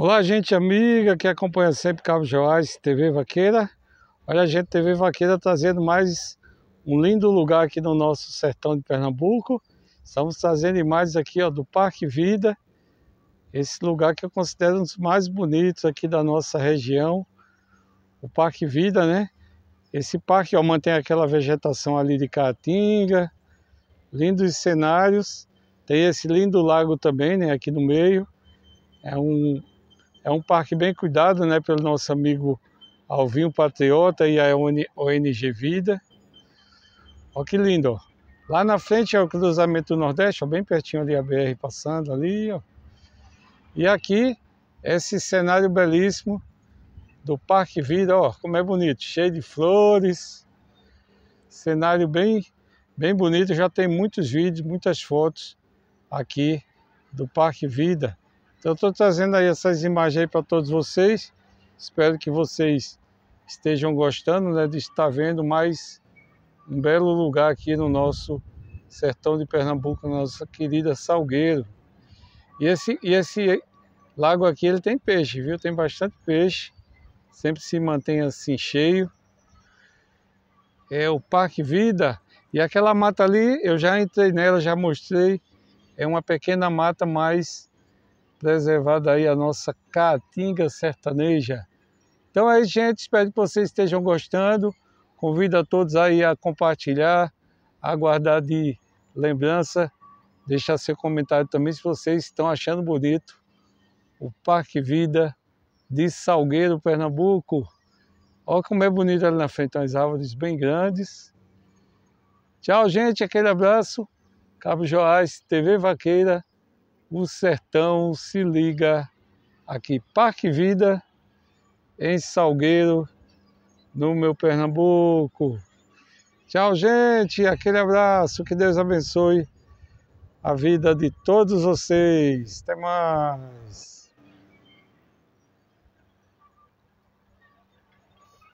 Olá, gente amiga que acompanha sempre Cabo Joás TV Vaqueira. Olha a gente TV Vaqueira tá trazendo mais um lindo lugar aqui no nosso sertão de Pernambuco. Estamos trazendo imagens aqui ó, do Parque Vida, esse lugar que eu considero um dos mais bonitos aqui da nossa região, o Parque Vida, né? Esse parque ó, mantém aquela vegetação ali de caatinga, lindos cenários. Tem esse lindo lago também, né, aqui no meio. É um é um parque bem cuidado né, pelo nosso amigo Alvinho Patriota e a ONG Vida. Olha que lindo, ó. Lá na frente é o cruzamento do Nordeste, ó, bem pertinho ali a BR passando ali, ó. E aqui, esse cenário belíssimo do Parque Vida, ó, como é bonito, cheio de flores. Cenário bem, bem bonito, já tem muitos vídeos, muitas fotos aqui do Parque Vida. Então estou trazendo aí essas imagens aí para todos vocês. Espero que vocês estejam gostando né, de estar vendo mais um belo lugar aqui no nosso sertão de Pernambuco, nossa querida Salgueiro. E esse, e esse lago aqui ele tem peixe, viu? Tem bastante peixe. Sempre se mantém assim cheio. É o Parque Vida. E aquela mata ali, eu já entrei nela, já mostrei. É uma pequena mata, mas preservada aí a nossa caatinga sertaneja. Então é isso, gente. Espero que vocês estejam gostando. Convido a todos aí a compartilhar, a guardar de lembrança, deixar seu comentário também se vocês estão achando bonito o Parque Vida de Salgueiro, Pernambuco. Olha como é bonito ali na frente, umas árvores bem grandes. Tchau, gente. Aquele abraço. Cabo Joás, TV Vaqueira o sertão se liga aqui, Parque Vida, em Salgueiro, no meu Pernambuco. Tchau, gente. Aquele abraço. Que Deus abençoe a vida de todos vocês. Até mais.